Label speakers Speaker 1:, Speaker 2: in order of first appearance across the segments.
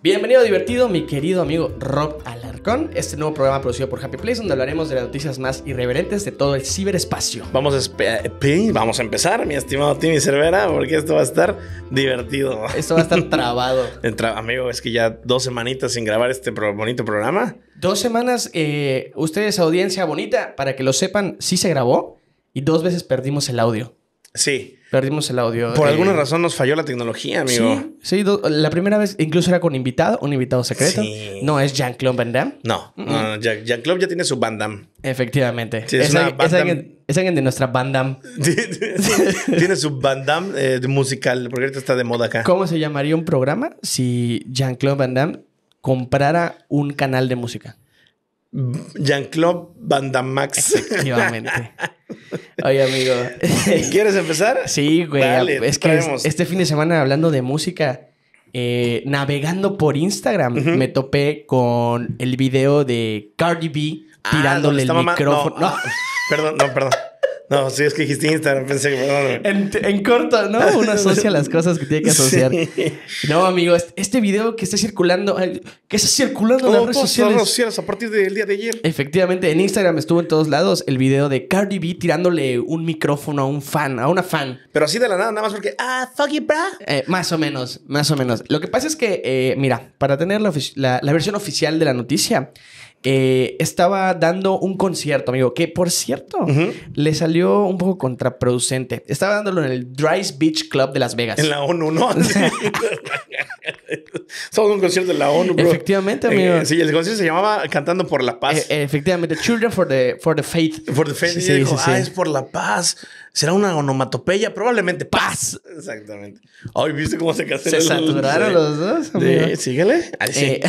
Speaker 1: Bienvenido divertido, mi querido amigo Rob Alarcón, este nuevo programa producido por Happy Place, donde hablaremos
Speaker 2: de las noticias más irreverentes de todo el ciberespacio. Vamos a, a empezar, mi estimado Timmy Cervera, porque esto va a estar divertido. Esto va a estar trabado. amigo, es que ya dos semanitas sin grabar este bonito programa. Dos semanas, eh, ustedes, audiencia
Speaker 1: bonita, para que lo sepan, sí se grabó y dos veces perdimos el audio. Sí, Perdimos el audio. Por eh. alguna razón
Speaker 2: nos falló la tecnología, amigo.
Speaker 1: Sí, la primera vez incluso era con invitado, un invitado secreto. No es Jean-Claude Van Damme.
Speaker 2: No, Jean-Claude ya tiene su Van Damme. Efectivamente. es, alguien, de nuestra Van Damme. tiene su Van Damme eh, musical, porque ahorita está de moda acá. ¿Cómo
Speaker 1: se llamaría un programa si Jean-Claude Van Damme comprara un canal de música?
Speaker 2: Jean-Claude Van Oye, amigo. Eh, ¿Quieres empezar? Sí, güey. es que
Speaker 1: este fin de semana hablando de música, eh, navegando por Instagram, me topé con el video de Cardi B ah, tirándole el micrófono.
Speaker 2: Ah, perdón, no, perdón. No, sí, es que dijiste Instagram, pensé que... En,
Speaker 1: corto, ¿no? Uno asocia las cosas que tiene que asociar.
Speaker 2: No, amigo, este video que está
Speaker 1: circulando, que está circulando en las oh, redes sociales. sociales
Speaker 2: a partir del día de ayer.
Speaker 1: Efectivamente, en Instagram estuvo en todos lados el video de Cardi B tirándole un micrófono a un fan, a una fan. Pero
Speaker 2: así de la nada, nada más porque, ah, fuck it,
Speaker 1: eh, más o menos, más o menos. Lo que pasa es que, eh, mira, para tener la versión oficial de la noticia, estaba dando un concierto, amigo, que por cierto, le salió un poco contraproducente. Estaba dándolo en el Dry's Beach Club de Las Vegas. En la ONU, ¿no? en
Speaker 2: un concierto de la ONU, bro. Efectivamente, eh, amigo. sí, el concierto se llamaba Cantando por la Paz. Eh, efectivamente, Children for the, for the Faith. For the Faith. Sí, sí, dijo, sí, ah, es por la paz. ¿Será una onomatopeya? Probablemente. ¡Paz! Exactamente. Ay, ¿viste cómo se casaron? Se saturaron los, dos. Amigo? Sí, síguele.
Speaker 1: Eh,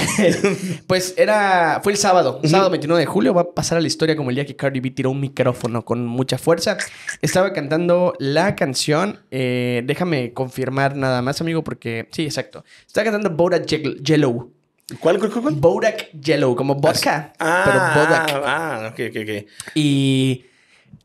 Speaker 1: pues era. Fue el sábado. sábado 29 de julio. Va a pasar a la historia como el día que Cardi B tiró un micrófono con mucha fuerza. Estaba cantando la canción. Eh, déjame confirmar nada más, amigo, porque. Sí, exacto. Estaba cantando Boda Yellow. ¿Cuál, cuál, cuál? Bodak Yellow, como vodka.
Speaker 2: Ah, pero Bodak. Ah, ok, ok, ok.
Speaker 1: Y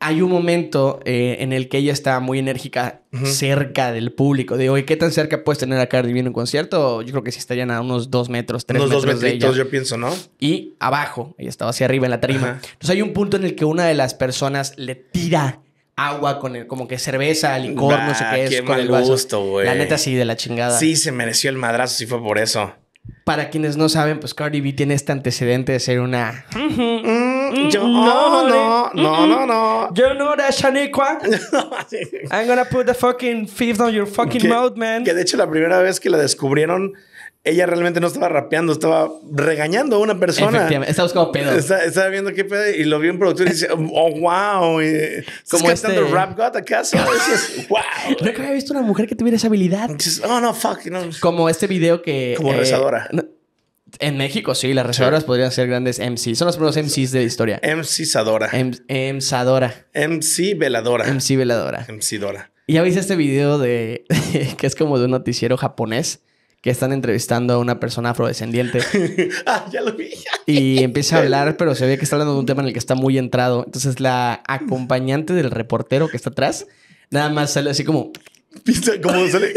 Speaker 1: hay un momento eh, en el que ella está muy enérgica cerca del público. Digo, ¿y qué tan cerca puedes tener a Cardi B en un concierto? Yo creo que sí estarían a unos dos metros, tres metros. Unos dos metros, yo pienso, ¿no? Y abajo, ella estaba hacia arriba en la tarima. Entonces hay un punto en el que una de las personas le tira agua con el, como que cerveza, licor, no sé qué es. Qué con mal el gusto, güey. La neta sí, de la chingada. Sí,
Speaker 2: se mereció el madrazo, sí fue por eso.
Speaker 1: Para quienes no saben, pues Cardi B tiene este antecedente de ser una.
Speaker 2: Mm, yo, oh, no, no, no, no, no. You know that Shaniqua? I'm gonna put the fucking fifth on your fucking que, mouth, man. Que de hecho la primera vez que la descubrieron, ella realmente no estaba rapeando, estaba regañando a una persona. Efectivamente, estaba buscando pedo. estaba viendo qué pedo y lo vio en productor y dice, oh, wow. Como cantando el este. Rap God acaso? Dices, wow.
Speaker 1: Nunca había visto una mujer que tuviera esa habilidad. Dices, oh, no, fuck. No. Como este video que. Como eh, rezadora. No, en México, sí, las reservadoras podrían ser grandes MCs. Son los primeros MCs de la historia. MC Sadora. MC Sadora.
Speaker 2: MC Veladora.
Speaker 1: MC Veladora.
Speaker 2: MC Dora.
Speaker 1: Y ya viste este video de que es como de un noticiero japonés que están entrevistando a una persona afrodescendiente. ah, ya lo vi. y empieza a hablar, pero se ve que está hablando de un tema en el que está muy entrado. Entonces la acompañante del reportero que está atrás nada más sale así como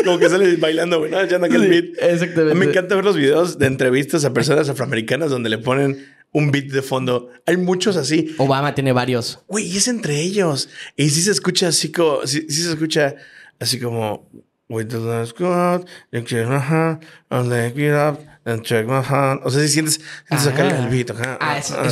Speaker 2: como, que sale bailando, güey, ¿no? anda aquel beat. Exactamente. Me encanta ver los videos de entrevistas a personas afroamericanas donde le ponen un beat de fondo. Hay muchos así. Obama tiene varios. Güey, es entre ellos. Y si se escucha así como. Sí, se escucha así como. O sea, si sientes, sientes acá el ah. beat, Ah, eso, ah,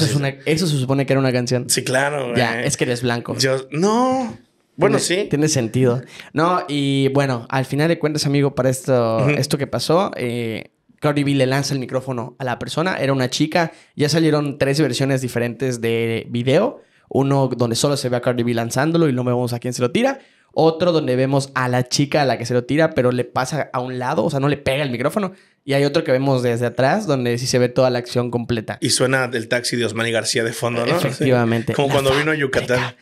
Speaker 2: eso, se supone que era una canción. Sí, claro. Güey. Ya, es que
Speaker 1: eres blanco. Yo, no. Bueno, sí. Tiene sentido. No, y bueno, al final de cuentas, amigo, para esto, esto que pasó, eh, Cardi B le lanza el micrófono a la persona. Era una chica. Ya salieron tres versiones diferentes de video. Uno donde solo se ve a Cardi B lanzándolo y no vemos a quién se lo tira. Otro donde vemos a la chica a la que se lo tira, pero le pasa a un lado, o sea, no le pega el micrófono, y hay otro que vemos desde
Speaker 2: atrás donde sí se ve toda la acción completa. Y suena del taxi de Osmani García de fondo, ¿no? Efectivamente. Como cuando vino a Yucatán.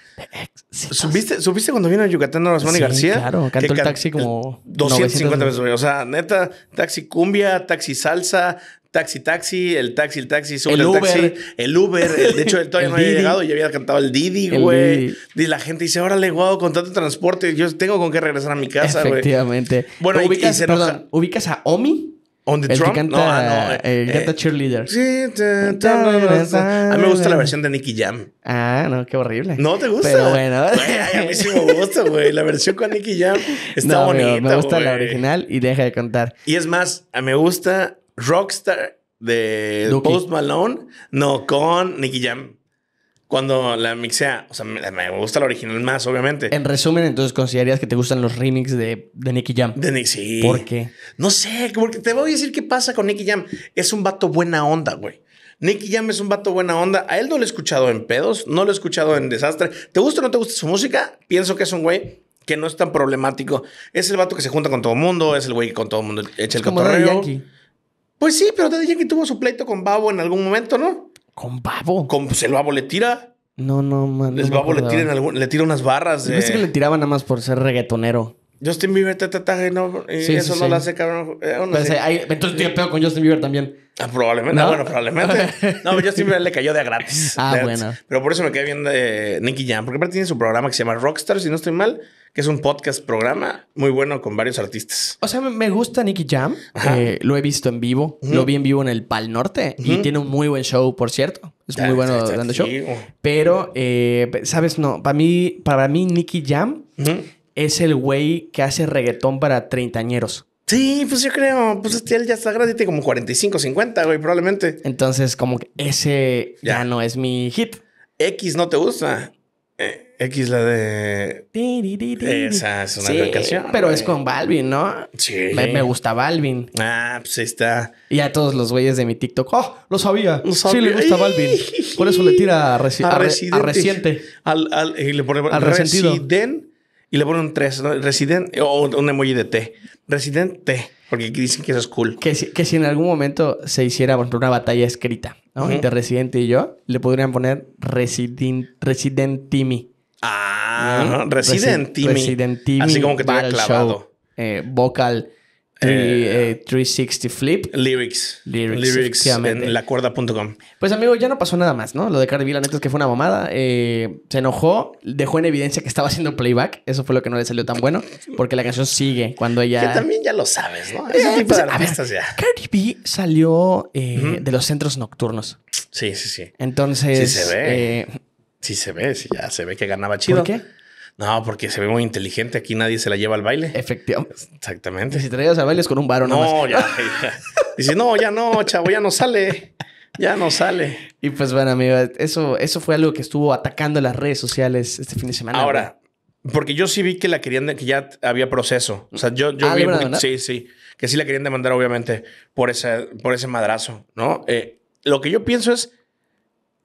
Speaker 2: ¿Subiste cuando vino a Yucatán a Osman García? Claro, cantó el taxi como. 250 eh, pesos. O sea, neta, taxi cumbia, taxi salsa, taxi taxi, el taxi, el taxi, el, Uber. el Uber. de hecho, el todavía no había llegado y había cantado el Didi, güey. Y la gente dice, órale, guau, con tanto transporte, yo tengo con qué regresar a mi casa, güey. Efectivamente.
Speaker 1: Bueno, ubicas, ubicas a Omi. On the el Trump? no, ah, eh, el eh, Cheerleader. Sí,
Speaker 2: a mí me gusta la versión de Nicky Jam.
Speaker 1: Ah, no, qué horrible. No te gusta. Pero bueno. a mí
Speaker 2: sí me gusta, güey. La versión con Nicky Jam está bonita. me gusta la original
Speaker 1: y deja de contar.
Speaker 2: Y es más, a me gusta Rockstar de Post Malone, no con Nicky Jam cuando la mixea. O sea, me, gusta la original más, obviamente. En
Speaker 1: resumen, entonces, ¿considerarías que te gustan los remix
Speaker 2: de, Nicky Jam? De Nicky, sí. ¿Por qué? No sé, porque te voy a decir qué pasa con Nicky Jam. Es un vato buena onda, güey. Nicky Jam es un vato buena onda. A él no lo he escuchado en pedos, no lo he escuchado en desastre. ¿Te gusta o no te gusta su música? Pienso que es un güey que no es tan problemático. Es el vato que se junta con todo el mundo, es el güey que con todo el mundo echa el cotorreo. Pues sí, pero dije que tuvo su pleito con Babo en algún momento, ¿no? ¿Con babo? Con, pues, el babo le tira.
Speaker 1: No, no, man. El babo le tira,
Speaker 2: algún, le tira unas barras. Yo que le
Speaker 1: tiraban nada más por ser reggaetonero.
Speaker 2: Justin Bieber te tatuaje, no, y eso no lo hace cabrón. Eh, entonces estoy pedo con Justin Bieber también. Ah, probablemente, ¿No? bueno, probablemente. no, Justin Bieber le cayó de a gratis. Ah, bueno. Pero por eso me quedé bien de eh, Nicky Jam, porque aparte tiene su programa que se llama Rockstar, si no estoy mal, que es un podcast programa muy bueno con varios artistas.
Speaker 1: O sea, me gusta Nicky Jam, eh, lo he visto en vivo, lo vi en vivo en el Pal Norte y tiene un muy buen show, por cierto. Es muy ah, bueno dando show. Pero, eh, ¿sabes? No, para mí, para mí Nicky Jam es el güey que hace reggaetón para treintañeros.
Speaker 2: Sí, pues yo creo, pues este él ya está grande, tiene como 45, 50, güey, probablemente. Entonces, como que ese ya, no es mi hit. X no te gusta. Eh,
Speaker 1: X la de...
Speaker 2: Esa es una canción. Pero es con
Speaker 1: Balvin, ¿no?
Speaker 2: Sí. Me,
Speaker 1: gusta Balvin. Ah, pues ahí está. Y a todos los güeyes de mi TikTok. ¡Oh! Lo
Speaker 2: sabía. Sí, le gusta Balvin. Por eso le tira a, a, reciente. y le pone y le ponen tres. Resident, o un emoji de T. Resident T, porque dicen que eso es cool. Que si, que si en algún momento
Speaker 1: se hiciera, una batalla escrita, Entre Resident y yo, le podrían poner Resident, Resident Timmy. Ah, Resident, Timmy. Así como que te clavado. Eh, vocal. 360 eh, eh, Flip. Lyrics. Lyrics, en en
Speaker 2: lacuerda.com.
Speaker 1: Pues amigo, ya no pasó nada más, ¿no? Lo de Cardi B, la neta es que fue una mamada. Eh, se enojó, dejó en evidencia que estaba haciendo playback. Eso fue lo que no le salió tan bueno, porque la canción sigue cuando ella... Que
Speaker 2: también ya lo sabes, ¿no? Pues,
Speaker 1: Cardi B
Speaker 2: salió
Speaker 1: de los centros nocturnos. Sí, sí, sí. Entonces... Sí se ve.
Speaker 2: sí se ve, sí ya se ve que ganaba chido. ¿Por qué? No, porque se ve muy inteligente. Aquí nadie se la lleva al baile. Efectivamente. Exactamente. si te a llevas al con un varón. No, ya, no, ya no, chavo, ya no sale. Ya no sale.
Speaker 1: Y pues bueno, amigo, eso, eso fue algo que estuvo atacando las redes sociales este fin de semana. Ahora,
Speaker 2: porque yo sí vi que la querían, que ya había proceso. O sea, yo, ah, vi. sí, sí. Que sí la querían demandar, obviamente, por ese, por ese madrazo, ¿no? Eh, lo que yo pienso es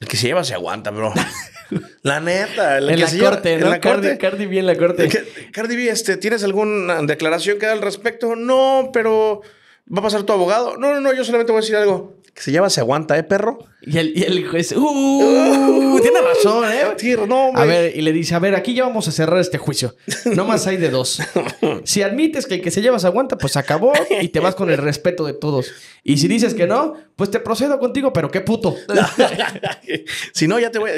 Speaker 2: el que se lleva se aguanta, bro. la neta. la corte, la Cardi, Cardi B en la corte. Cardi B, este, ¿tienes alguna declaración que dar al respecto? No, pero... ¿Va a pasar tu abogado? No, no, no, yo solamente voy a decir algo que se lleva, Se Aguanta, ¿eh, perro? Y el, y el juez, ¡Uh! tiene razón, ¿eh? no,
Speaker 1: a ver, y le dice, a ver, aquí ya vamos a cerrar este juicio. No más hay de dos. Si admites que el que se lleva se aguanta, pues acabó y te vas con el respeto de todos. Y si dices que no, pues te
Speaker 2: procedo contigo,
Speaker 1: pero qué puto.
Speaker 2: si no, ya te voy a...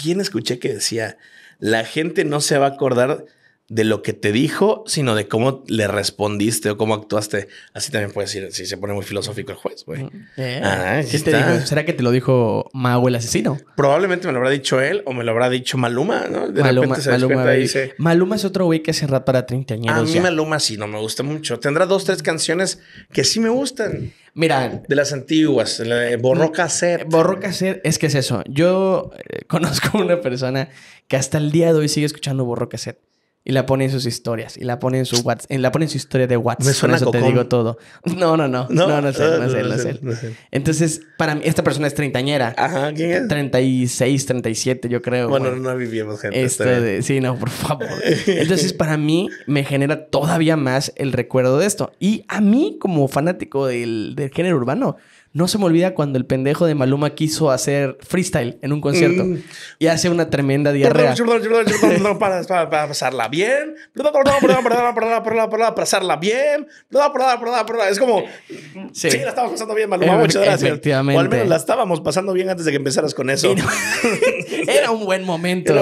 Speaker 2: ¿Quién escuché que decía, la gente no se va a acordar de lo que te dijo, sino de cómo le respondiste o cómo actuaste. Así también puedes decir, si se pone muy filosófico el juez, güey. Mm. Eh, ah, ¿Será
Speaker 1: que te lo dijo Mago, el asesino?
Speaker 2: Probablemente me lo habrá dicho él o me lo habrá dicho Maluma, ¿no? De Maluma, repente Maluma, dice...
Speaker 1: Maluma es otro güey que hace rap para 30 años. A mí
Speaker 2: Maluma sí, no me gusta mucho. Tendrá dos, tres canciones que sí me gustan. Mira, de las antiguas, Borroca
Speaker 1: de Borroca mm, ser, es que es eso. Yo eh, conozco una persona que hasta el día de hoy sigue escuchando Borroca ser. Y la pone en sus historias. Y la pone en su WhatsApp. La pone en su historia de WhatsApp. Me te digo todo. No, no, no. No, no, ah, sé, no sé, Entonces, para mí, esta persona es treintañera. Ajá, ¿quién es? 36, 37, yo creo. Bueno, no
Speaker 2: vivimos gente. Este
Speaker 1: sí, no, por favor. Entonces, para mí, me genera todavía más el recuerdo de esto. Y a mí, como fanático del, del género urbano, no se me olvida cuando el pendejo de Maluma quiso hacer freestyle en un concierto mm. y hace una tremenda
Speaker 2: diarrea. para, pasarla bien, para pasarla bien, es como, sí. la estamos pasando bien, Maluma, muchas gracias. O al menos la estábamos pasando bien antes de que empezaras con eso. era un buen momento.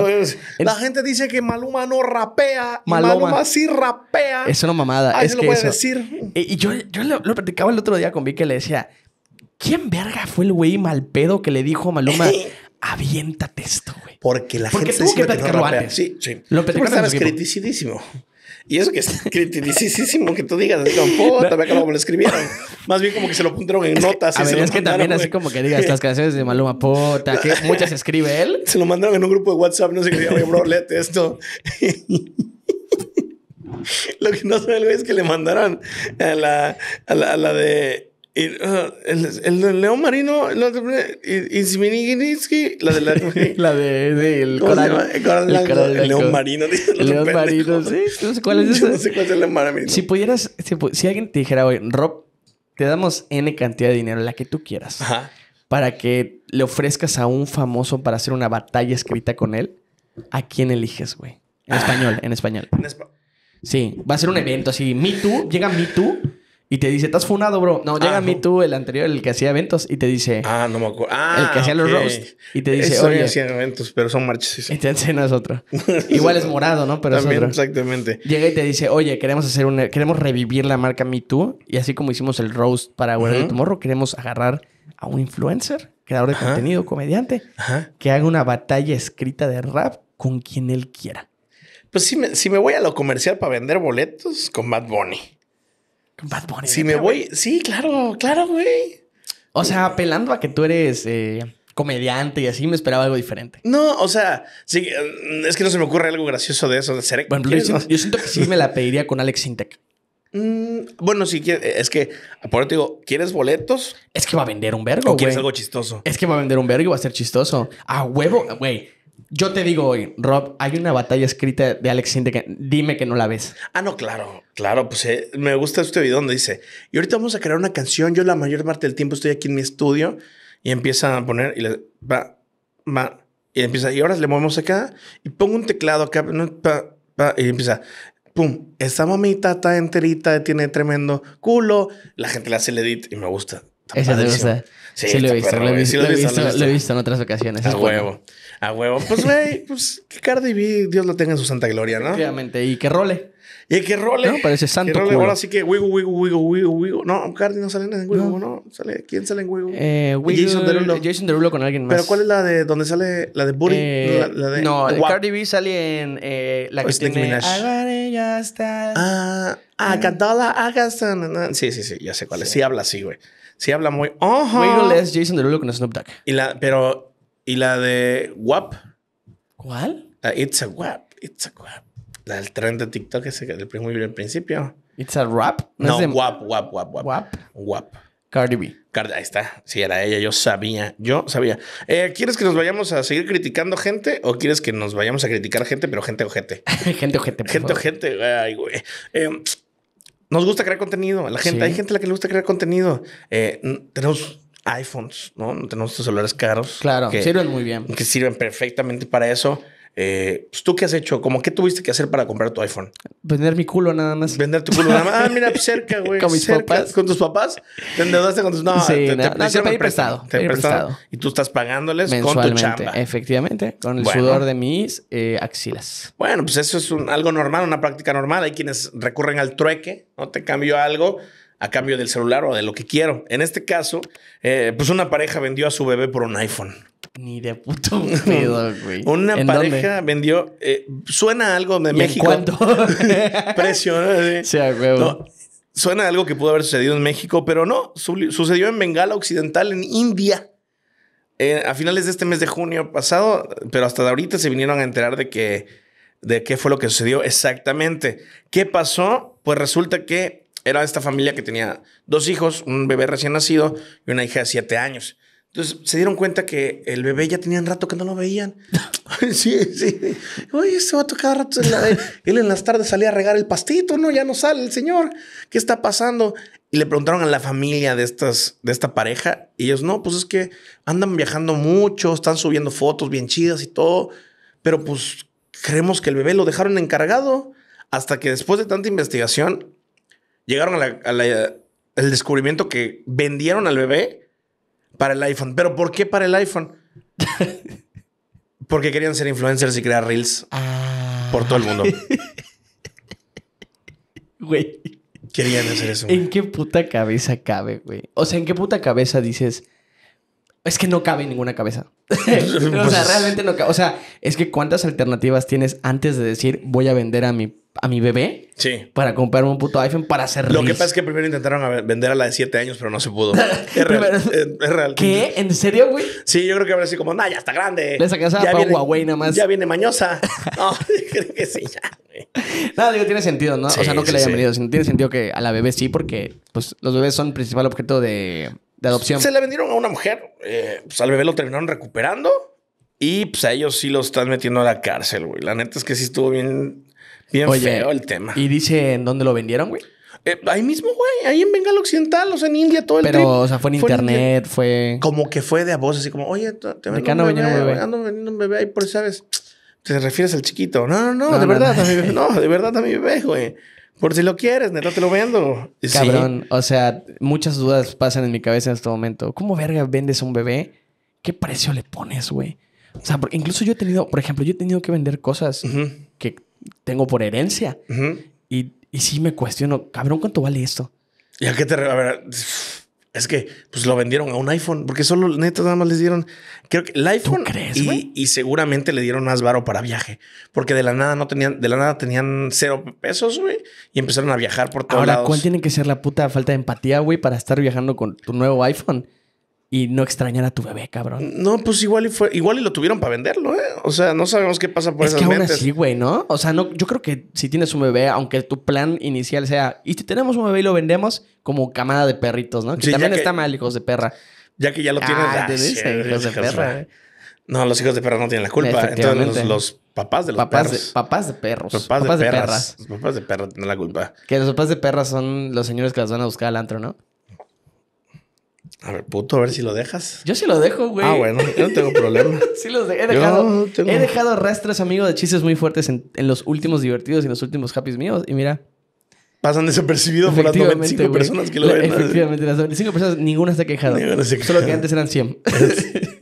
Speaker 2: La gente dice que Maluma no rapea, Maluma, Maluma sí rapea.
Speaker 1: Es una mamada. es que puede decir. Y, yo, yo lo, lo, platicaba el otro día con Vicky, le decía ¿Quién verga fue el güey mal pedo que le dijo a Maluma?
Speaker 2: Aviéntate esto, güey. Porque la Porque gente tuvo que platicarlo Sí, sí. Lo sabes criticidísimo. Y eso que es criticidísimo, que tú digas, es como, puta, ve cómo lo escribieron. Más bien como que se lo pusieron en notas. A ver, es que también así como que digas las
Speaker 1: canciones de Maluma puta. que muchas
Speaker 2: escribe él. Se lo mandaron en un grupo de WhatsApp, no sé qué, oye, bro, léete esto. lo que no sabe es que le mandaron a la, a la de el, el, León Marino, Y de Insiminiginitsky, la de la. la de. el, el León Marino. León Marino, sí. No sé cuál es No sé cuál es el León Marino. Si
Speaker 1: pudieras. Si, alguien te dijera, oye, Rob, te damos N cantidad de dinero, la que tú quieras. Para que le ofrezcas a un famoso para hacer una batalla escrita con él, ¿a quién eliges, güey? En español, en español. sí, va a ser un evento así. Me Too, llega Me Too y te dice, estás funado, bro. No, llega Me ah, el anterior, el que hacía
Speaker 2: eventos, y te dice. Ah, no me acuerdo. Ah, el que ah, hacía los roasts. Y te dice, Eso oye. hacía eventos, pero son Y te no es otro. Igual es morado, ¿no? Pero es otro. exactamente.
Speaker 1: Llega y te dice, oye, queremos hacer un... Queremos revivir la marca Me Too. Y así como hicimos el roast para World uh queremos agarrar a un influencer, creador de contenido, comediante, que haga una batalla escrita
Speaker 2: de rap con quien él quiera. Pues si me, si me voy a lo comercial para vender boletos con Bad Bunny. Si me voy, sí, claro, claro, güey.
Speaker 1: O sea, apelando a que tú eres eh, comediante y así, me esperaba algo diferente.
Speaker 2: No, o sea, sí, mm, es que no se me ocurre algo gracioso de eso. De bueno, yo, siento, que sí me la pediría con Alex Sintek. Mm, bueno, si sí, es que, por eso te digo, ¿quieres boletos? Es que
Speaker 1: va a vender un vergo. ¿O quieres algo chistoso? Es que va a vender un vergo y va a ser chistoso. A huevo, güey. Yo te digo hoy, Rob, hay una batalla escrita de Alex que Dime que no la ves.
Speaker 2: Ah, no, claro, claro. Pues eh, me gusta este video donde dice: Y ahorita vamos a crear una canción. Yo la mayor parte del tiempo estoy aquí en mi estudio y empieza a poner y le va, va, y empieza. Y ahora le movemos acá y pongo un teclado acá, y empieza. Pum, esta mamita está enterita, tiene tremendo culo. La gente la hace el edit y me gusta. Esa te gusta. Sí, he visto, lo, he visto, visto, en otras ocasiones. A huevo. A huevo. Pues, güey, pues que Cardi B, Dios lo tenga en su santa gloria, ¿no? Obviamente. Y que role. Y que role. No, parece santo. Que role. Ahora sí que Wigo, Wigo, Wigo, Wigo, Wigo. No, Cardi no sale en Wigo, no. Sale, ¿Quién sale en Wigo? Eh, Jason Derulo. Jason Derulo con alguien más. ¿Pero cuál es la de donde sale la de Booty? Eh, no, Cardi B
Speaker 1: sale en eh, la que pues, tiene...
Speaker 2: ya está. Ah, ah, eh. Cantola, Sí, sí, sí, ya sé cuál es. Sí, habla así, güey. Sí habla muy... Ojo. Wigo es
Speaker 1: Jason Derulo con Snoop
Speaker 2: Dogg. Y la, pero y la de WAP. ¿Cuál? It's a WAP, It's a WAP. La del tren de TikTok ese que bien al principio. It's a rap. No, WAP, WAP, WAP, WAP. WAP. WAP. Cardi B. ahí está. Sí, era ella. Yo sabía. Yo sabía. Eh, ¿Quieres que nos vayamos a seguir criticando gente o quieres que nos vayamos a criticar gente, pero gente ojete? gente ojete. o gente gente Ay, güey. Eh, nos gusta crear contenido. La gente, hay gente a la que le gusta crear contenido. Eh, tenemos iPhones, ¿no? Tenemos estos celulares caros. Claro, que, sirven muy bien. Que sirven perfectamente para eso. Eh, pues, ¿Tú qué has hecho? ¿Cómo qué tuviste que hacer para comprar tu iPhone?
Speaker 1: Vender mi culo nada más. Vender tu culo nada más. Ah,
Speaker 2: mira, pues, cerca, güey. con mis papás. Con tus papás. Te endeudaste con tus. No, te, no, te, pedí prestado. Te prestado. Y tú estás pagándoles con
Speaker 1: Efectivamente, con el sudor de mis eh, axilas.
Speaker 2: Bueno, pues eso es algo normal, una práctica normal. Hay quienes recurren al trueque, ¿no? Te cambio algo a cambio del celular o de lo que quiero. En este caso, eh, pues una pareja vendió a su bebé por un iPhone. Ni de puto güey. Una pareja vendió. Eh, suena algo de México. cuánto? Precio, Sí. suena algo que pudo haber sucedido en México, pero no. sucedió en Bengala Occidental, en India. Eh, a finales de este mes de junio pasado, pero hasta ahorita se vinieron a enterar de que de qué fue lo que sucedió exactamente. ¿Qué pasó? Pues resulta que era esta familia que tenía dos hijos, un bebé recién nacido y una hija de siete años. Entonces se dieron cuenta que el bebé ya tenía un rato que no lo veían. sí, sí. Oye, va a tocar rato. Él en las tardes salía a regar el pastito, ¿no? Ya no sale el señor. ¿Qué está pasando? Y le preguntaron a la familia de, estas, de esta pareja. Y ellos, no, pues es que andan viajando mucho, están subiendo fotos bien chidas y todo. Pero pues creemos que el bebé lo dejaron encargado. Hasta que después de tanta investigación, llegaron al descubrimiento que vendieron al bebé para el iPhone. ¿Pero por qué para el iPhone? Porque querían ser influencers y crear reels ah. por todo el mundo. Güey. Querían hacer eso. ¿En
Speaker 1: qué puta cabeza cabe, güey? O sea, ¿en qué puta cabeza dices es que no cabe ninguna cabeza. o sea, realmente no cabe. O sea, es que cuántas alternativas tienes antes de decir voy a vender a mi, a mi bebé sí. para comprarme un puto iPhone para hacer Lo que pasa es
Speaker 2: que primero intentaron vender a la de 7 años, pero no se pudo. es, real, ¿Qué? ¿En serio, güey? Sí, yo creo que habrá así como, nah, ya está grande. Le sacas a Huawei nada más. Ya viene mañosa. no, creo que sí, ya. Nada, digo, tiene sentido, ¿no? o sea, no que le hayan venido,
Speaker 1: sino tiene sentido que a la bebé sí, porque pues, los bebés son el principal objeto de de Se la
Speaker 2: vendieron a una mujer. Eh, pues, al bebé lo terminaron recuperando. Y pues a ellos sí lo están metiendo a la cárcel, güey. La neta es que sí estuvo bien, bien feo el tema. ¿Y dice en dónde lo vendieron, güey? Eh, ahí mismo, güey, ahí en Bengal Occidental, o sea, en India, todo el Pero, o sea, fue en internet, fue. Como que fue de a voz, así como, oye, te vendo un bebé, un bebé. ando un bebé ahí por, ¿sabes? Te refieres al chiquito. No, no, no, de verdad, No, de verdad a mi bebé, güey. Por si lo quieres, neta, te lo vendo. Cabrón,
Speaker 1: o sea, muchas dudas pasan en mi cabeza en este momento. ¿Cómo verga vendes a un bebé? ¿Qué precio le pones, güey? O sea, incluso yo he tenido, por ejemplo, yo he tenido que vender cosas que tengo por herencia. y, y sí me cuestiono, cabrón, ¿cuánto vale esto?
Speaker 2: ¿Y a qué te... A ver, es que pues lo vendieron a un iPhone, porque solo neta nada más les dieron, creo que el iPhone y, y, seguramente le dieron más varo para viaje, porque de la nada no tenían, de la nada tenían cero pesos, güey, y empezaron a viajar por todos Ahora, ¿cuál tiene
Speaker 1: que ser la puta falta de empatía, güey, para estar viajando con tu nuevo iPhone? y no extrañar a tu bebé, cabrón.
Speaker 2: No, pues igual y fue, igual y lo tuvieron para venderlo, ¿eh? O sea, no sabemos qué pasa por es que aún así,
Speaker 1: güey, ¿no? O sea, no, yo creo que si tienes un bebé, aunque tu plan inicial sea, y si tenemos un bebé y lo vendemos, como camada de perritos, ¿no? Que también está mal, hijos de perra.
Speaker 2: Ya que ya lo tienes. Ah, ah dice, hijos de perra. No, los hijos de perra no tienen la culpa. Entonces, los, papás de los papás perros. papás de perros. Papás, de, perras. papás de perras tienen la culpa. Que
Speaker 1: los papás de perras son los señores que las van a buscar al antro, ¿no? A ver, puto, a
Speaker 2: ver si lo dejas. Yo sí lo dejo, güey. Ah, bueno, yo no tengo problema. sí los dejo. he dejado. He dejado
Speaker 1: rastros, amigo, de chistes muy fuertes en, los últimos divertidos y en los últimos happies míos. Y mira. Pasan desapercibidos por las 95 personas que lo ven. Efectivamente, las 95 personas, ninguna se ha quejado. se quejado. Solo que antes eran 100.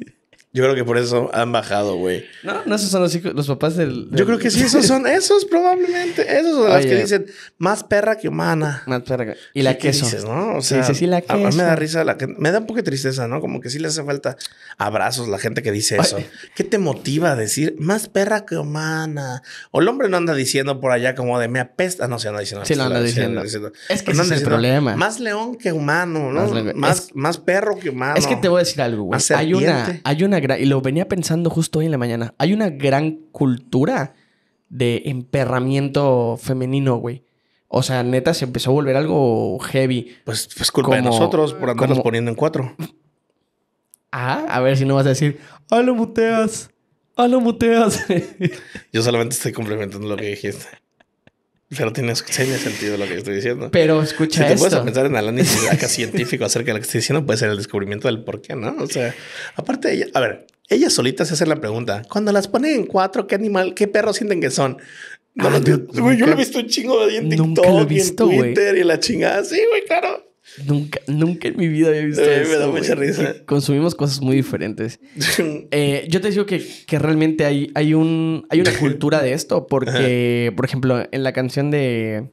Speaker 2: Yo creo que por eso han bajado, güey. No, no, esos son los, papás del, Yo creo que sí, esos son, esos probablemente. Esos son los que dicen más perra que humana. Más perra que. Y la queso. Dices, ¿no? O sea, sí, sí, la queso. A mí me da risa, la que... me da un poco de tristeza, ¿no? Como que sí le hace falta abrazos la gente que dice eso. ¿Qué te motiva a decir más perra que humana? O el hombre no anda diciendo por allá como de me apesta. No, se anda diciendo. Sí, lo anda diciendo. Es que es el problema. Más león que humano, ¿no? Más, más, perro que humano. Es que te voy a decir algo, güey. Hay una,
Speaker 1: hay una y lo venía pensando justo hoy en la mañana, hay una gran cultura de emperramiento femenino, güey. O sea, neta, se empezó a volver algo heavy. Pues es pues, culpa de nosotros por andarnos poniendo en cuatro.
Speaker 2: Ah, a ver si no vas a decir,
Speaker 1: A ah, lo muteas! A ah, lo muteas!
Speaker 2: Yo solamente estoy complementando lo que dijiste. Pero tiene, tiene, sentido lo que estoy diciendo. Pero escucha si te puedes pensar en el acá científico acerca de lo que estoy diciendo, puede ser el descubrimiento del por qué, ¿no? O sea, aparte, de ella, a ver, ella solita se hace la pregunta. Cuando las ponen en cuatro, ¿qué animal, qué perro sienten que son? Ah, yo, lo he visto un chingo de en TikTok y en Twitter y la chingada. Sí, güey, claro. Nunca, nunca en mi vida había visto eso. Me da mucha risa.
Speaker 1: consumimos cosas muy diferentes. Eh, yo te digo que, que realmente hay, hay, un, hay una cultura de esto, porque, por ejemplo, en la canción de.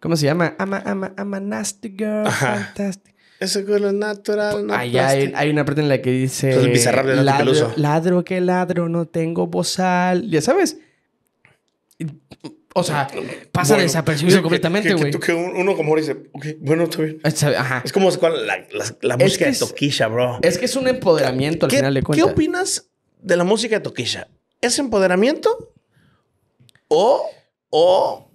Speaker 1: ¿Cómo se llama? Ama, ama, ama, nasty girl, fantastic.
Speaker 2: Eso es lo natural. Pues, Allá hay,
Speaker 1: hay, una parte en la que dice. ladro, ladro que ladro, no tengo bozal.
Speaker 2: Ya sabes. O sea, pasa desapercibido completamente, güey. Que, uno como ahora dice, ok, bueno, está bien. Ajá. Es como la, la, música de Toquisha, bro. Es que es un empoderamiento al final de cuentas. ¿Qué opinas de la música de Toquisha? ¿Es empoderamiento? ¿O, o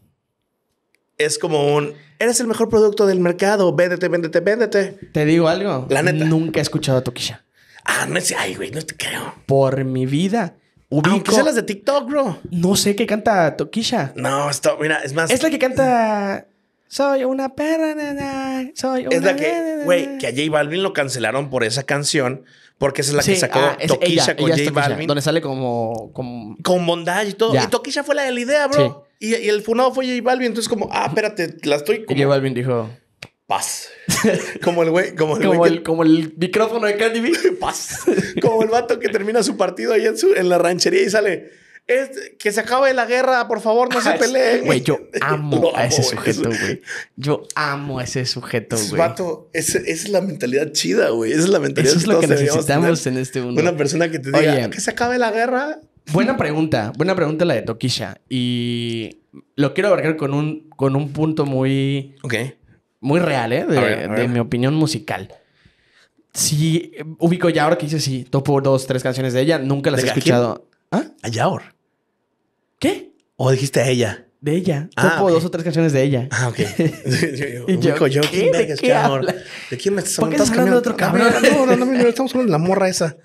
Speaker 2: es como un, eres el mejor producto del mercado, véndete, véndete, véndete?
Speaker 1: Te digo algo. La neta. Nunca he escuchado a Toquisha.
Speaker 2: Ah, no es, ay, güey, no te
Speaker 1: creo. Por mi vida. Ubíquese las de TikTok, bro. No sé qué canta Toquisha.
Speaker 2: No, esto, mira, es más. Es la que canta. Mm. Soy una perra, na, soy una. Es la que, güey, que a J Balvin lo cancelaron por esa canción. Porque esa es la que sacó ah, Toquisha con J Balvin. Donde sale como. Con, bondad y todo. Y Toquisha fue la de la idea, bro. Sí. Y, el funado fue J Balvin. Entonces, como, ah, espérate, la estoy. Como... Y J Balvin dijo. Paz. Como el güey. Como el, como, el micrófono de Candy B. Paz. Como el vato que termina su partido ahí en, la ranchería y sale. Es que se acabe la guerra, por favor, no se peleen. Güey, yo amo, a ese sujeto, güey. Yo amo a ese sujeto, güey. Vato, esa es la mentalidad chida, güey. Esa es la mentalidad Eso es lo que necesitamos en este mundo. Una persona que te diga que se acabe la guerra.
Speaker 1: Buena pregunta, buena pregunta la de Toquisha. Y lo quiero abarcar con un, con un punto muy. Ok muy real, ¿eh? De, mi opinión musical. Sí, ubico Yaor que dice sí, topo dos, tres canciones de ella, nunca las he escuchado. ¿Ah? A Yaor. ¿Qué?
Speaker 2: ¿O dijiste a ella?
Speaker 1: De ella. Ah, topo dos o tres canciones de ella. Ah, ok.
Speaker 2: y ubico yo, ¿quién ¿De, ¿De, qué ¿De quién me estás hablando? ¿Por qué estás hablando de otro cabrón? No, no, no, no, estamos hablando de la morra esa.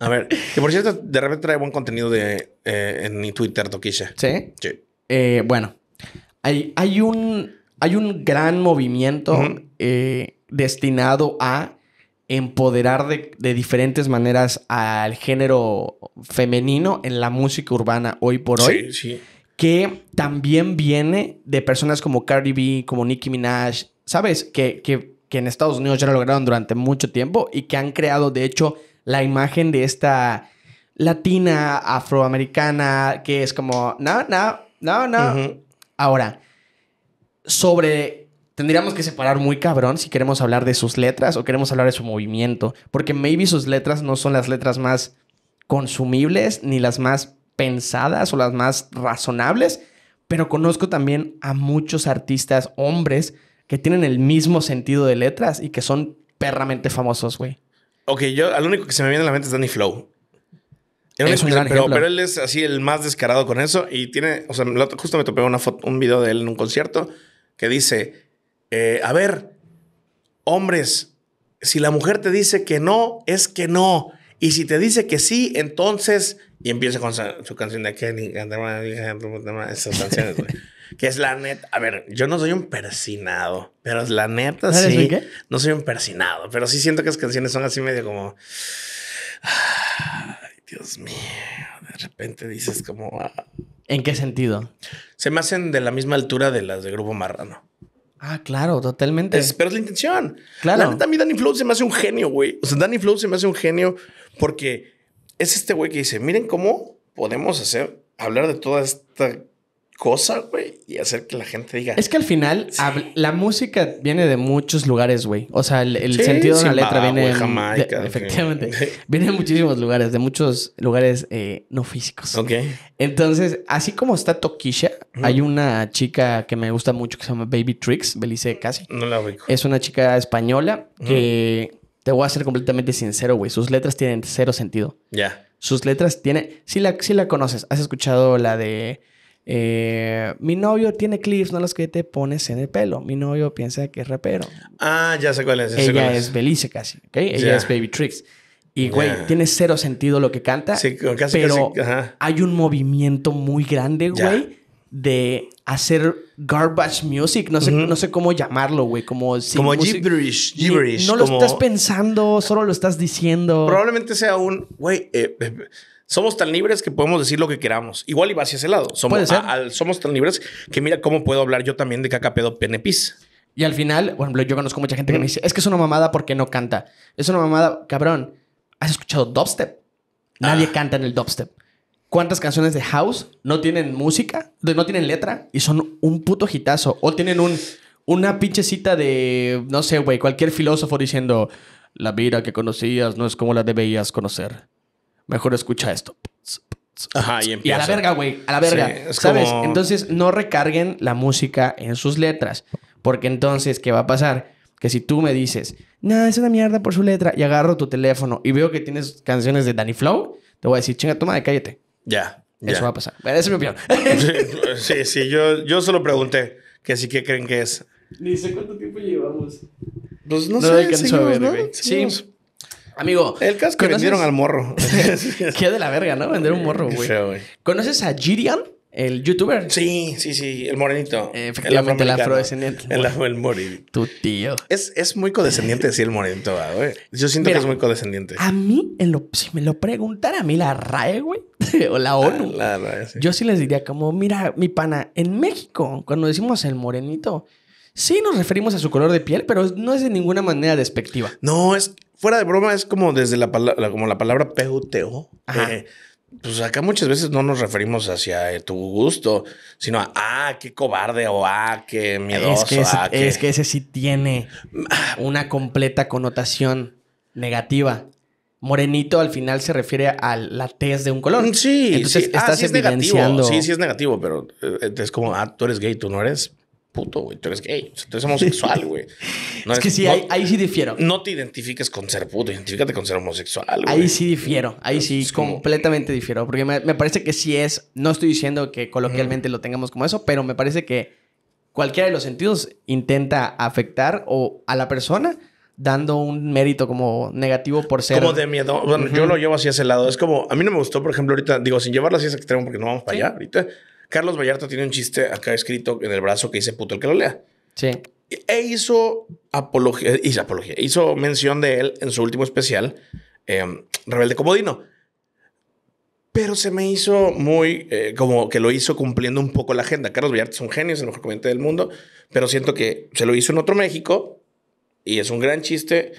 Speaker 2: A ver, que por cierto, de repente trae buen contenido de, eh, en mi Twitter, toquisha ¿Sí? Sí.
Speaker 1: Eh, bueno, hay, hay un hay un gran movimiento eh, destinado a empoderar de, diferentes maneras al género femenino en la música urbana hoy por hoy. Sí, sí. Que también viene de personas como Cardi B, como Nicki Minaj, ¿sabes? Que, en Estados Unidos ya lo lograron durante mucho tiempo y que han creado, de hecho, la imagen de esta latina afroamericana que es como, no, no, no, no. Ahora, sobre... Tendríamos que separar muy cabrón si queremos hablar de sus letras o queremos hablar de su movimiento, porque maybe sus letras no son las letras más consumibles ni las más pensadas o las más razonables, pero conozco también a muchos artistas hombres que tienen el mismo sentido de letras y que son perramente famosos, güey.
Speaker 2: Ok, yo al único que se me viene a la mente es Danny Flow. pero, él es así el más descarado con eso y tiene, o sea, justo me topé un video de él en un concierto que dice, eh, a ver, hombres, si la mujer te dice que no, es que no. Y si te dice que sí, entonces... Y empieza con su, canción de Kenny, que es la neta. A ver, yo no soy un persinado, pero es la neta sí. No soy un persinado, pero sí siento que las canciones son así medio como. Ay, Dios mío de repente dices como... Ah". ¿En qué sentido? Se me hacen de la misma altura de las de Grupo Marrano. Ah, claro, totalmente. pero es la intención. Claro. también a mí Danny se me hace un genio, güey. O sea, Danny Flow se me hace un genio porque es este güey que dice, miren cómo podemos hacer, hablar de toda esta cosa, güey, y hacer que la gente diga. Es que al final
Speaker 1: la música viene de muchos lugares, güey. O sea, el, sentido de la letra viene de, efectivamente, viene de muchísimos lugares, de muchos lugares eh, no físicos. Ok. Entonces, así como está Tokisha, hay una chica que me gusta mucho que se llama Baby Tricks, Belice casi. No la ubico. Es una chica española que te voy a ser completamente sincero, güey. Sus letras tienen cero sentido. Ya. Sus letras tienen. Sí la, si la conoces, has escuchado la de eh, mi novio tiene clips, no los que te pones en el pelo. Mi novio piensa que es rapero.
Speaker 2: Ah, ya sé cuál es. Ella es. Belice
Speaker 1: casi, ¿ok? Ella es Baby Tricks. Y, güey, tiene cero sentido lo que canta. Sí, casi, pero casi, hay un movimiento muy grande, güey, de hacer garbage music. No sé, no sé
Speaker 2: cómo llamarlo, güey. Como, como gibberish, No lo estás
Speaker 1: pensando, solo lo estás diciendo.
Speaker 2: Probablemente sea un, güey, eh, eh, somos tan libres que podemos decir lo que queramos. Igual y hacia ese lado. Somos, tan libres que mira cómo puedo hablar yo también de caca, pedo, penepis.
Speaker 1: Y al final, bueno, yo conozco mucha gente que me dice, es que es una mamada porque no canta. Es una mamada, cabrón. ¿Has escuchado dubstep? Nadie ah. canta en el dubstep. ¿Cuántas canciones de house no tienen música, no tienen letra y son un puto hitazo? O tienen un, una pinche cita de, no sé, güey, cualquier filósofo diciendo, la vida que conocías no es como la debías conocer mejor escucha esto.
Speaker 2: Ajá, y, y a la verga, güey, a la verga. ¿Sabes?
Speaker 1: Entonces no recarguen la música en sus letras, porque entonces, ¿qué va a pasar? Que si tú me dices, nada, es una mierda por su letra, y agarro tu teléfono y veo que tienes canciones de Danny Flow, te voy a decir, chinga, toma de cállate.
Speaker 2: Ya. Eso va a pasar. Esa es mi opinión. sí, sí, yo, yo solo pregunté que sí, que creen que es?
Speaker 1: Ni sé cuánto tiempo llevamos.
Speaker 2: Pues no, no sé, seguimos, ver, ¿no? Sí.
Speaker 1: Amigo. El caso que vendieron al morro. Qué de la verga, ¿no? Vender un morro, güey. ¿Conoces
Speaker 2: a Girian? El youtuber. Sí, sí, sí. El morenito. el, afrodescendiente. El, el morenito. Tu tío. Es, es muy codescendiente decir el morenito, güey. Yo siento que es muy codescendiente.
Speaker 1: A mí, en lo, si me lo preguntara a mí la RAE, güey,
Speaker 2: o la ah, ONU. RAE,
Speaker 1: Yo sí les diría como, mira, mi pana, en México, cuando decimos el morenito,
Speaker 2: sí nos referimos a su color de piel, pero no es de ninguna manera despectiva. No, es, fuera de broma, es como desde la, palabra, como la palabra PUTO. Eh, pues acá muchas veces no nos referimos hacia eh, tu gusto, sino a, ah, qué cobarde o ah, qué miedoso. Ah, es que
Speaker 1: ese, sí tiene una completa connotación negativa. Morenito al final se refiere a la tez de un color. Mm, sí, Entonces, Estás ah, es evidenciando... negativo. Sí, sí
Speaker 2: es negativo, pero eh, es como, ah, tú eres gay, tú no eres puto, güey. Tú eres gay. tú eres homosexual, güey. es que sí, ahí, sí difiero. No te identifiques con ser puto, identifícate con ser homosexual, güey. Ahí
Speaker 1: sí difiero. Ahí sí completamente difiero. Porque me, parece que sí es. No estoy diciendo que coloquialmente lo tengamos como eso, pero me parece que cualquiera de los sentidos intenta afectar o a la persona dando un mérito como negativo por ser. Como de miedo. Bueno, yo lo
Speaker 2: llevo hacia ese lado. Es como, a mí no me gustó, por ejemplo, ahorita, digo, sin llevarlo hacia ese extremo porque no vamos para allá ahorita. Carlos Vallarta tiene un chiste acá escrito en el brazo que dice puto el que lo lea. Sí. E hizo apología, hizo, apología, hizo mención de él en su último especial, em, Rebelde Comodino. Pero se me hizo muy eh, como que lo hizo cumpliendo un poco la agenda. Carlos Vallarta es un genio, es el mejor comediante del mundo, pero siento que se lo hizo en otro México y es un gran chiste.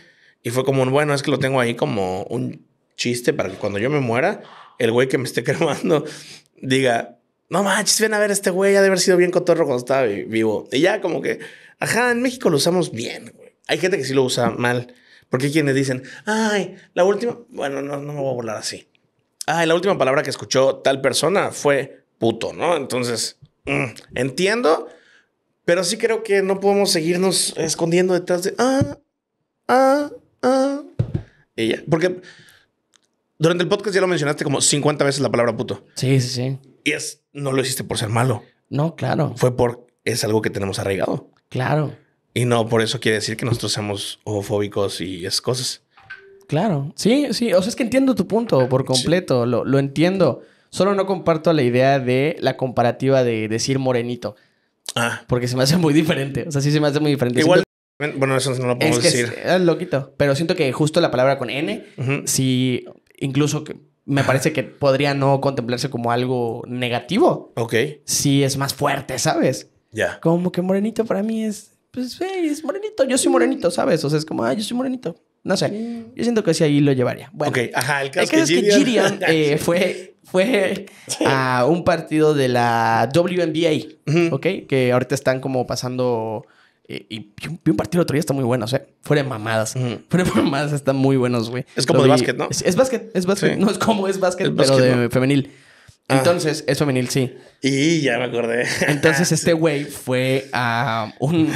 Speaker 2: Y fue como un bueno, es que lo tengo ahí como un chiste para que cuando yo me muera, el güey que me esté cremando diga, no manches, ven a ver este güey, ha de haber sido bien cotorro cuando estaba vivo. Y ya como que, ajá, en México lo usamos bien, güey. Hay gente que sí lo usa mal. Porque hay quienes dicen, ay, la última, bueno, no, no me voy a volar así. Ay, la última palabra que escuchó tal persona fue puto, ¿no? Entonces, mm, entiendo, pero sí creo que no podemos seguirnos escondiendo detrás de, ah, ah, ah. Y ya, porque durante el podcast ya lo mencionaste como 50 veces la palabra puto. Sí, sí, sí. Y es, no lo hiciste por ser malo. No, claro. Fue por, es algo que tenemos arraigado. Claro. Y no por eso quiere decir que nosotros seamos homofóbicos y esas cosas. Claro.
Speaker 1: Sí, sí. O sea, es que entiendo tu punto por completo. Lo, entiendo. Solo no comparto la idea de la comparativa de decir morenito. Ah. Porque se me hace muy diferente. O sea, sí se me hace muy diferente. Igual. Bueno, eso no lo podemos decir. Es, loquito. Pero siento que justo la palabra con N, si sí, incluso que me parece que podría no contemplarse como algo negativo. Ok. Si es más fuerte, ¿sabes? Ya. Como que morenito para mí es, pues, es morenito, yo soy morenito, ¿sabes? O sea, es como, ah, yo soy morenito. No sé, yo siento que sí ahí lo llevaría. Bueno, Ajá, el caso, que es que Gideon eh, fue, fue a un partido de la WNBA, ¿ok? Que ahorita están como pasando eh, y vi un, partido el otro día, está muy bueno, o sea, fuera mamadas. Fueron mamadas, están muy buenos, güey. Es como de básquet, ¿no? Es, básquet, es básquet. No es como, es básquet, pero de femenil. Ah. Entonces, es femenil, sí. Y ya me acordé. Entonces, este güey fue a un,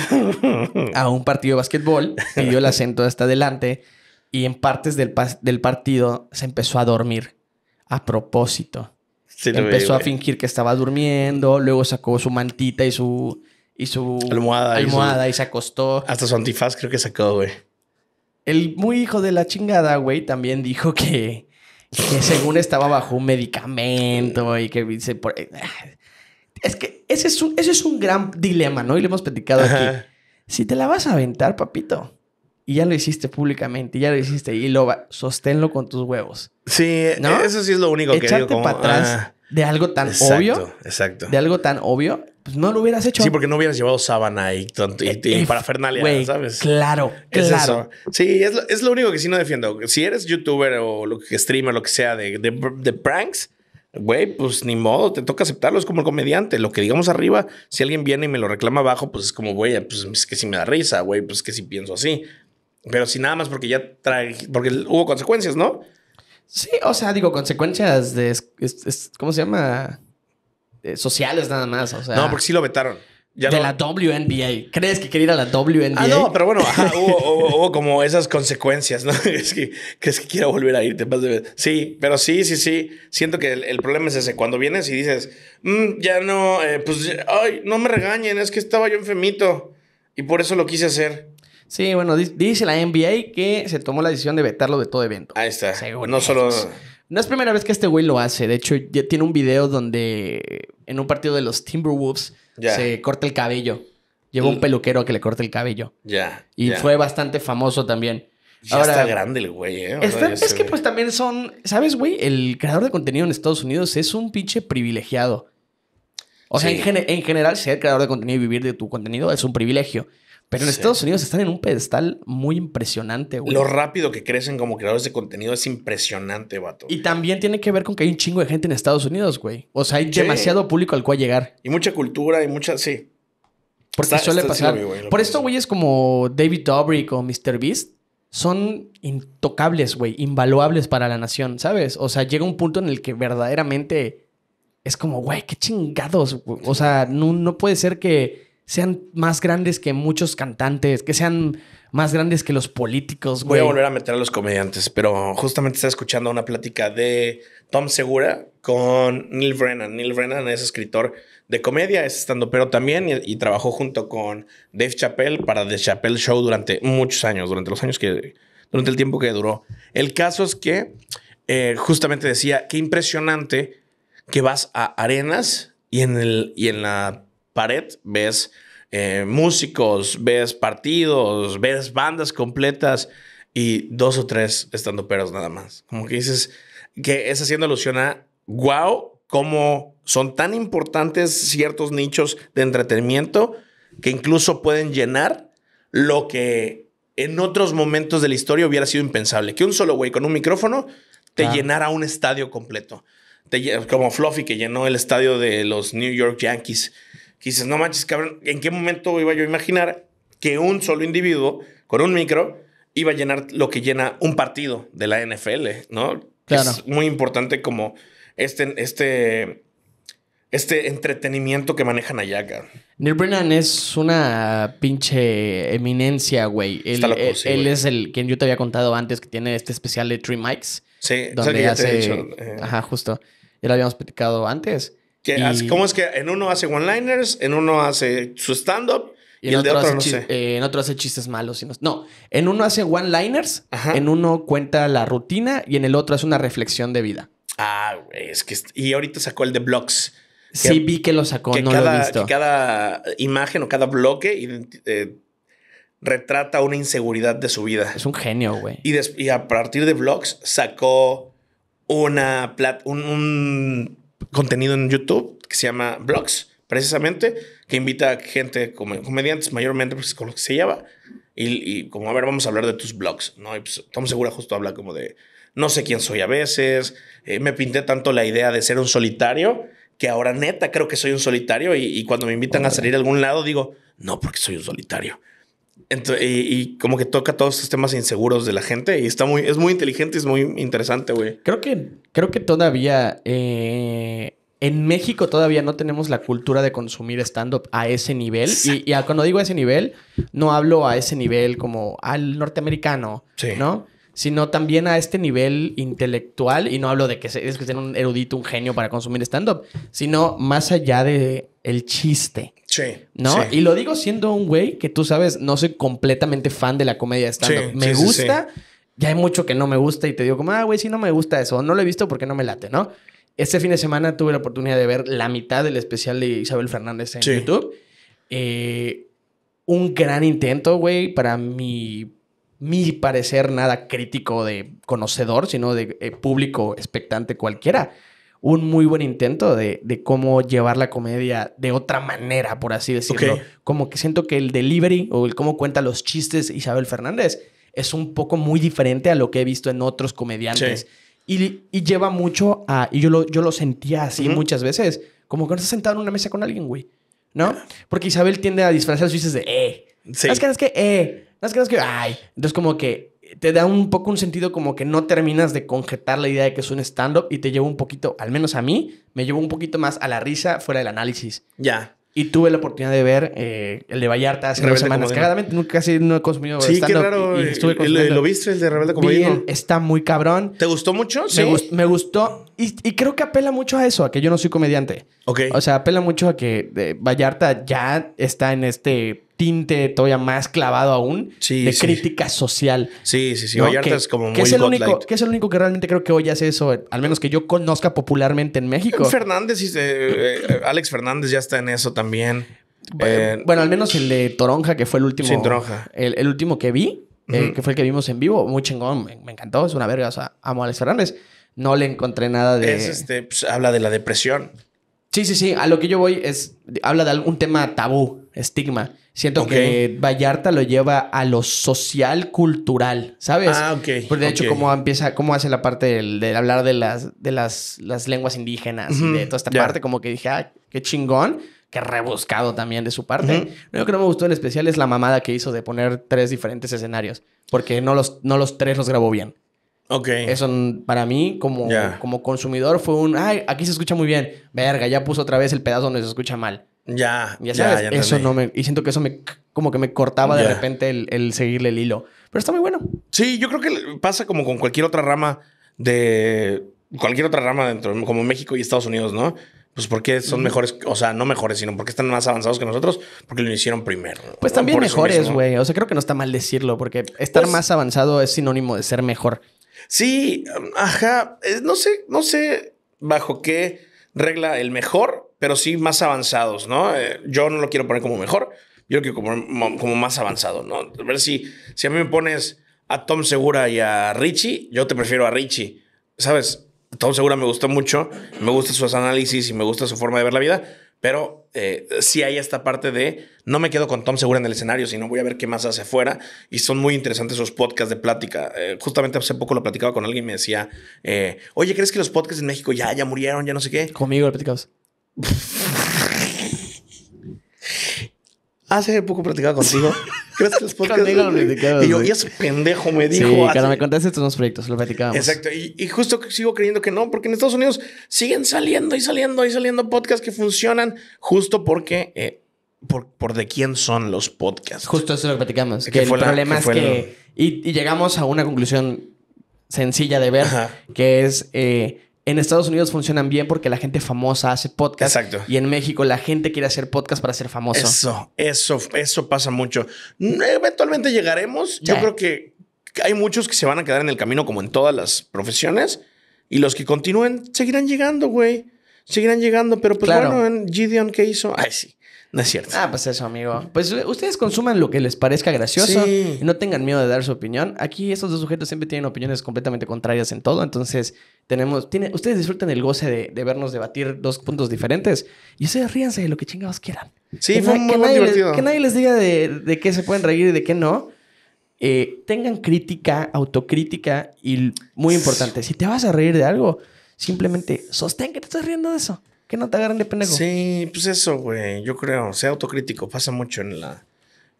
Speaker 1: a un partido de básquetbol, pidió el acento hasta adelante y en partes del, del partido se empezó a dormir a propósito. empezó a fingir que estaba durmiendo, luego sacó su mantita y su, y su almohada,
Speaker 2: y, se acostó. Hasta su antifaz creo que sacó, güey.
Speaker 1: El muy hijo de la chingada, güey, también dijo que, que según estaba bajo un medicamento y que dice... Eh, ah, es que ese es, un, ese es un gran dilema, ¿no? Y lo hemos platicado aquí. Si te la vas a aventar, papito, y ya lo hiciste públicamente, ya lo hiciste, y lo va... sosténlo con tus huevos.
Speaker 2: Sí, ¿no? eso sí es lo único que digo. para atrás. Ah, de algo tan obvio. Exacto. De algo tan obvio, pues no lo hubieras hecho. Sí, porque no hubieras llevado sábana y, eh, para Fernalia, ¿sabes? Claro, claro. Eso. Sí, es lo, único que sí no defiendo. Si eres youtuber o lo que streamer, lo que sea de, de, pranks, güey, pues ni modo, te toca aceptarlo. Es como el comediante. Lo que digamos arriba, si alguien viene y me lo reclama abajo, pues es como, güey, pues es que si me da risa, güey, pues es que si pienso así. Pero si nada más porque ya trae, porque hubo consecuencias, ¿no?
Speaker 1: Sí, o sea, digo, consecuencias de. ¿Cómo se llama? sociales nada
Speaker 2: más. O sea, no, porque sí lo vetaron.
Speaker 1: Ya de la WNBA. ¿Crees que quería ir a la WNBA? Ah, no, pero bueno,
Speaker 2: hubo, como esas consecuencias, ¿no? es que, es que quiero volver a irte. Sí, pero sí, sí, sí. Siento que el, problema es ese. Cuando vienes y dices, mm, ya no, eh, pues, ay, no me regañen, es que estaba yo enfermito y por eso lo quise hacer.
Speaker 1: Sí, bueno, dice la NBA que se tomó la decisión de vetarlo de todo evento.
Speaker 2: Ahí está. no solo.
Speaker 1: No es primera vez que este güey lo hace. De hecho, ya tiene un video donde en un partido de los Timberwolves se corta el cabello. Lleva un peluquero a que le corte el cabello. Ya. Y fue bastante famoso también. Ya Ahora, está grande el güey, ¿eh? es que pues también son. ¿Sabes, güey? El creador de contenido en Estados Unidos es un pinche privilegiado. O sea, en, general, ser creador de contenido y vivir de tu contenido es un privilegio.
Speaker 2: Pero en Estados Unidos están
Speaker 1: en un pedestal muy impresionante, güey. Lo
Speaker 2: rápido que crecen como creadores de contenido es impresionante, vato.
Speaker 1: Y también tiene que ver con que hay un chingo de gente en Estados Unidos, güey. O sea, hay demasiado público al cual llegar.
Speaker 2: Y mucha cultura y mucha, sí. Porque suele pasar. güey, Por
Speaker 1: como David Dobrik o Mr. Beast son intocables, güey, invaluables para la nación, ¿sabes? O sea, llega un punto en el que verdaderamente es como, güey, qué chingados. O sea, no puede ser que sean más grandes que muchos cantantes, que sean más grandes que los políticos, Voy a volver
Speaker 2: a meter a los comediantes, pero justamente estaba escuchando una plática de Tom Segura con Neil Brennan. Neil Brennan es escritor de comedia, es estando pero también y, trabajó junto con Dave Chappelle para The Chappelle Show durante muchos años, durante los años que, durante el tiempo que duró. El caso es que eh, justamente decía, qué impresionante que vas a arenas y en, el, y en la pared, ves eh, músicos, ves partidos, ves bandas completas y dos o tres estando peros nada más. Como que dices que es haciendo alusión a, wow, como son tan importantes ciertos nichos de entretenimiento que incluso pueden llenar lo que en otros momentos de la historia hubiera sido impensable. Que un solo güey con un micrófono te llenara un estadio completo. como Fluffy que llenó el estadio de los New York Yankees que dices, no manches, cabrón, ¿en qué momento iba yo a imaginar que un solo individuo con un micro iba a llenar lo que llena un partido de la NFL, ¿no? Claro. Es muy importante como este, este, este entretenimiento que manejan allá, cabrón.
Speaker 1: Neil Brennan es una pinche eminencia, güey. Él, eh, él es el quien yo te había contado antes que tiene este especial de Three
Speaker 2: Mics. Sí, donde eh. Ajá,
Speaker 1: justo. Ya lo habíamos platicado antes. Que ¿Cómo es
Speaker 2: que en uno hace one-liners, en uno hace su stand-up y, en el de otro no sé?
Speaker 1: Eh, en otro hace chistes malos. Y no, en uno hace one-liners, en uno cuenta la rutina y en el otro hace una reflexión de vida.
Speaker 2: Ah, es que... Y ahorita sacó el de blogs. sí vi
Speaker 1: que lo sacó, no cada, lo he visto.
Speaker 2: cada imagen o cada bloque eh, retrata una inseguridad de su vida. Es un genio, güey. Y, a partir de blogs sacó una... Plat un contenido en YouTube que se llama Blogs, precisamente, que invita a gente, como comediantes mayormente, pues con lo que se llama Y, como, a ver, vamos a hablar de tus blogs, ¿no? Pues, Tom Segura justo habla como de, no sé quién soy a veces, eh, me pinté tanto la idea de ser un solitario, que ahora neta creo que soy un solitario y, y cuando me invitan a salir a algún lado digo, no, porque soy un solitario. Entonces, y, como que toca todos estos temas inseguros de la gente y está muy, es muy inteligente y es muy interesante, güey.
Speaker 1: Creo que, creo que todavía eh, en México todavía no tenemos la cultura de consumir stand-up a ese nivel. Y, y cuando digo a ese nivel, no hablo a ese nivel como al norteamericano, ¿no? sino también a este nivel intelectual, y no hablo de que es que ser un erudito, un genio para consumir stand-up, sino más allá de el chiste. Sí. ¿No? Y lo digo siendo un güey que tú sabes, no soy completamente fan de la comedia de stand-up. me gusta, ya hay mucho que no me gusta y te digo como, ah, güey, si no me gusta eso, no lo he visto porque no me late, ¿no? Este fin de semana tuve la oportunidad de ver la mitad del especial de Isabel Fernández en YouTube. Eh, un gran intento, güey, para mi mi parecer, nada crítico de conocedor, sino de eh, público expectante cualquiera. Un muy buen intento de, cómo llevar la comedia de otra manera, por así decirlo. Como que siento que el delivery o el cómo cuenta los chistes Isabel Fernández es un poco muy diferente a lo que he visto en otros comediantes. Y, lleva mucho a... Y yo lo, yo lo sentía así muchas veces. Como que no estás sentado en una mesa con alguien, güey. ¿No? Porque Isabel tiende a disfrazar sus chistes de... Eh, no es que no es que, eh, no es que no es que, ay. Entonces, como que te da un poco un sentido como que no terminas de conjetar la idea de que es un stand-up y te lleva un poquito, al menos a mí, me llevó un poquito más a la risa fuera del análisis. Ya. Y tuve la oportunidad de ver eh, el de Vallarta hace unas semanas. nunca casi no he consumido Sí, qué raro. Eh, ¿Lo viste el de Rebelde Comodino? está muy cabrón.
Speaker 2: ¿Te gustó mucho? Me sí.
Speaker 1: me gustó. Y, y, creo que apela mucho a eso, a que yo no soy comediante. Ok. O sea, apela mucho a que eh, Vallarta ya está en este tinte todavía más clavado aún de crítica social. Sí, sí, sí. es como muy es, el único, que es el único que realmente creo que hoy hace eso, al menos que yo conozca popularmente en México.
Speaker 2: Fernández, eh, eh, Alex Fernández ya está en eso también. Eh,
Speaker 1: bueno, al menos el de Toronja, que fue el último. Sin toronja. El, último que vi, que fue el que vimos en vivo. Muy chingón, me, encantó, es una verga. O sea, amo a Alex Fernández. No le encontré nada de. este,
Speaker 2: pues, habla de la depresión.
Speaker 1: Sí, sí, sí. A lo que yo voy es. Habla de algún tema tabú, estigma. Siento que Vallarta lo lleva a lo social cultural, ¿sabes? Ah, ok. Porque de hecho, cómo empieza, cómo hace la parte de hablar de las, de las, las lenguas indígenas y de toda esta parte, como que dije, ah, qué chingón. Qué rebuscado también de su parte. Lo que no me gustó en especial es la mamada que hizo de poner tres diferentes escenarios. Porque no los, no los tres los grabó bien. Ok. Eso para mí, como, como consumidor, fue un, ay, aquí se escucha muy bien. Verga, ya puso otra vez el pedazo donde se escucha mal.
Speaker 2: Ya, ya, eso no
Speaker 1: me... Y siento que eso me... Como que me cortaba de
Speaker 2: repente el, seguirle el hilo. Pero está muy bueno. Sí, yo creo que pasa como con cualquier otra rama de... Cualquier otra rama dentro, como México y Estados Unidos, ¿no? Pues porque son mejores, o sea, no mejores, sino porque están más avanzados que nosotros, porque lo hicieron primero. Pues también mejores,
Speaker 1: güey. O sea, creo que no está mal decirlo, porque estar pues más avanzado es sinónimo de ser mejor.
Speaker 2: Sí, ajá, eh, no sé, no sé bajo qué regla el mejor, pero sí más avanzados, ¿no? Eh, yo no lo quiero poner como mejor, yo lo que como, como más avanzado, ¿no? A ver si, si a mí me pones a Tom Segura y a Richie, yo te prefiero a Richie, ¿sabes? Tom Segura me gustó mucho, me gustan sus análisis y me gusta su forma de ver la vida, pero eh, sí hay esta parte de no me quedo con Tom seguro en el escenario, sino voy a ver qué más hace afuera. Y son muy interesantes esos podcasts de plática. Eh, justamente hace poco lo platicaba con alguien y me decía, eh, oye, ¿crees que los podcasts en México ya, ya murieron, ya no sé qué?
Speaker 1: Conmigo lo platicabas.
Speaker 2: hace poco platicaba contigo. y yo, y ese pendejo me dijo. Sí, claro,
Speaker 1: me contaste estos dos proyectos, lo
Speaker 2: platicábamos. Exacto. Y, justo sigo creyendo que no, porque en Estados Unidos siguen saliendo y saliendo y saliendo podcasts que funcionan justo porque. Eh, por, por, de quién son los podcasts. Justo eso
Speaker 1: lo platicamos. Que el problema es que. Y, llegamos a una conclusión sencilla de ver, que es. Eh, en Estados Unidos funcionan bien porque la gente famosa hace podcast. Exacto.
Speaker 2: Y en México la gente quiere hacer podcast para ser famoso. Eso, eso, eso pasa mucho. Eventualmente llegaremos. Yo creo que hay muchos que se van a quedar en el camino como en todas las profesiones y los que continúen seguirán llegando, güey. Seguirán llegando, pero pues bueno, en Gideon, ¿qué hizo? Ay, sí. No es cierto. Ah, pues eso, amigo. Pues eh, ustedes consuman lo que les
Speaker 1: parezca gracioso y no tengan miedo de dar su opinión. Aquí estos dos sujetos siempre tienen opiniones completamente contrarias en todo, entonces tenemos, ustedes disfruten el goce de, vernos debatir dos puntos diferentes y ustedes ríanse de lo que chingados quieran. Sí, que fue muy nadie Les, que nadie les diga de, de, qué se pueden reír y de qué no. Eh, tengan crítica, autocrítica y muy
Speaker 2: importante, si te vas a reír de algo, simplemente sostén que te estás riendo de eso. Que no te agarren de pendejo. Sí, pues eso, güey. Yo creo, sea autocrítico. Pasa mucho en la...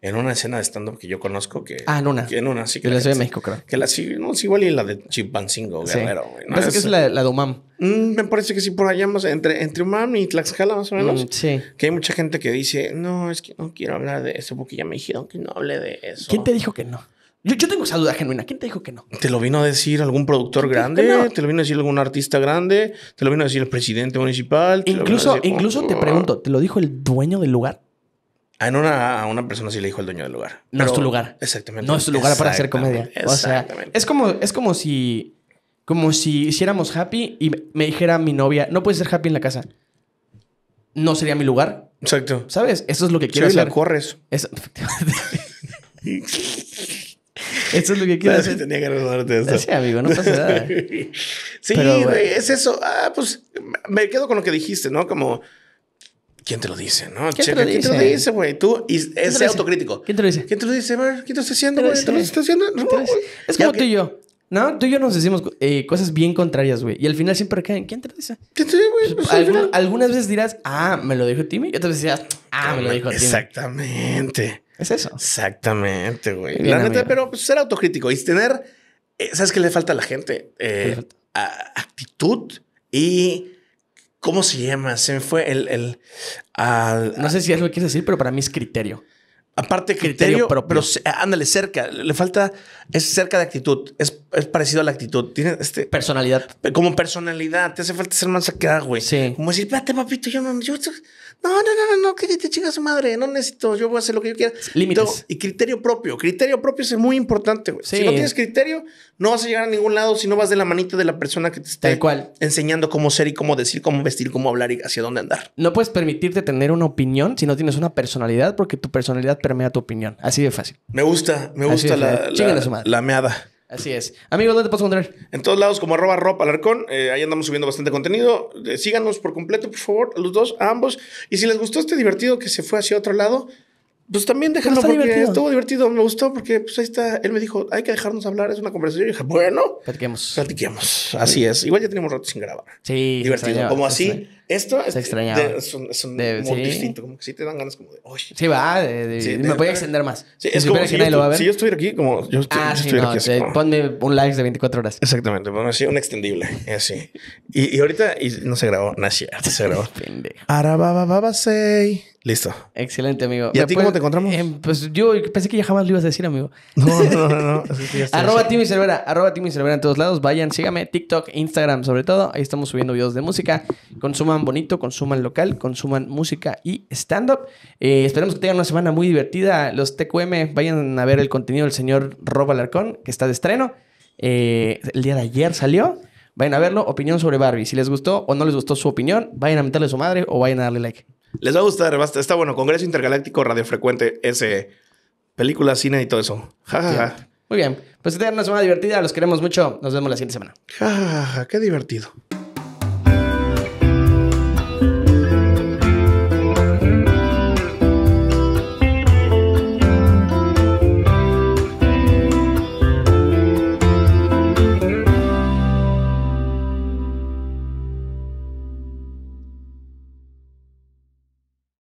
Speaker 2: En una escena de stand-up que yo conozco que... Ah, en una. en una, sí. Que la Ciudad de México, creo. Que la... Sí, no, es igual y la de Chimpancingo, sí. Guerrero, Parece pues que es la, de UMAM. Mm, me parece que sí, por allá más... Entre, entre UMAM y Tlaxcala, más o menos. Mm, sí. Que hay mucha gente que dice... No, es que no quiero hablar de eso porque ya me dijeron que no hable de eso. ¿Quién te dijo que no? Yo, tengo esa duda genuina. ¿Quién te dijo que no? ¿Te lo vino a decir algún productor grande? Te, lo vino a decir algún artista grande? ¿Te lo vino a decir el presidente municipal? incluso, incluso te pregunto,
Speaker 1: ¿te lo dijo el dueño del lugar?
Speaker 2: Ah, a una, una persona sí le dijo el dueño del lugar. No es tu lugar. Exactamente. No es tu lugar para hacer comedia. O sea, es como, es como si.
Speaker 1: Como si hiciéramos happy y me dijera mi novia, no puedes ser happy en la casa. No sería mi lugar. Exacto. ¿Sabes? Eso es lo que quiero decir. hacer. la corres. Eso es lo que quiero decir. tenía que resolverte eso. Sí, amigo, no pasa nada.
Speaker 2: sí, güey, es eso. Ah, pues me quedo con lo que dijiste, ¿no? Como, ¿quién te lo dice, no? ¿Quién Checa, te lo dice? te lo dice, güey? Tú, y ese autocrítico. ¿Quién te lo dice? ¿Quién te lo dice, ¿Quién te lo está haciendo, güey? ¿Te lo está haciendo? es como tú y yo. No, tú y yo nos decimos
Speaker 1: cosas bien contrarias, güey. Y al final siempre caen. ¿Quién te lo dice? ¿Quién te lo
Speaker 2: dice, güey? Algunas,
Speaker 1: algunas veces dirás, ah, me lo dijo Timmy. Y
Speaker 2: otras veces dirás, ah, me lo dijo Timmy.
Speaker 1: Exactamente. Es eso.
Speaker 2: Exactamente, güey. la pero pues, ser autocrítico y tener, eh, ¿sabes qué le falta a la gente? Eh, actitud y... ¿Cómo se llama? Se me fue el... no sé si es lo que quieres decir, pero para mí es criterio. Aparte criterio, pero ah, ándale cerca, le falta es cerca de actitud, es, parecido a la actitud, tiene este personalidad. Como personalidad, te hace falta ser más acá, güey. Sí. Como decir, espérate, papito, yo yo, no, no, no, no, que te chinga su madre. No necesito, yo voy a hacer lo que yo quiera. Límites. y criterio propio. Criterio propio es muy importante, güey. Si no tienes criterio, no vas a llegar a ningún lado si no vas de la manita de la persona que te está enseñando cómo ser y cómo decir, cómo vestir, cómo hablar y hacia dónde andar. No
Speaker 1: puedes permitirte tener una opinión si no tienes una personalidad, porque tu personalidad permea tu opinión. Así de fácil.
Speaker 2: Me gusta, me gusta la, la, meada. Así es. Amigos, ¿dónde te puedes encontrar? En todos lados, como arroba ropa alarcón. Eh, ahí andamos subiendo bastante contenido. Eh, síganos por completo, por favor, los dos, a ambos. Y si les gustó este divertido que se fue hacia otro lado, pues también déjenlo porque estuvo divertido. Me gustó porque pues ahí está. Él me dijo, hay que dejarnos hablar, es una conversación. Y dije, bueno. Platiquemos. Platiquemos. Así es. Igual ya tenemos rato sin grabar. Sí. Divertido. como así. Esto es, es un, es un muy distinto. Como que sí te dan ganas como de, oye. Sí, va. me voy a extender más. es como si, yo, si yo estuviera aquí, como yo ah, no, aquí. Ponme un likes de 24 horas. Exactamente. Ponme así un extendible. Así. Y, ahorita y no se grabó. No se grabó. say. Listo. Excelente, amigo. ¿Y a ti cómo te encontramos? Em, pues yo pensé que ya
Speaker 1: jamás lo ibas a decir, amigo. No, no, no. no. arroba Timmy Cervera. Arroba Timmy Cervera en todos lados. Vayan, síganme. TikTok, Instagram sobre todo. Ahí estamos subiendo videos de música. Consuman bonito, consuman local, consuman música y stand-up. Eh, esperemos que tengan una semana muy divertida. Los TQM, vayan a ver el contenido del señor Roba Alarcón, que está de estreno. Eh, el día de ayer salió. Vayan a verlo. Opinión sobre Barbie. Si les gustó o no les gustó su opinión, vayan a meterle a su madre o vayan a
Speaker 2: darle like. Les va a gustar, está bueno. Congreso Intergaláctico Radiofrecuente, ese. película, cine y todo eso.
Speaker 1: Muy bien. Pues que tengan una semana divertida. Los queremos mucho. Nos vemos la siguiente semana.
Speaker 2: Qué divertido.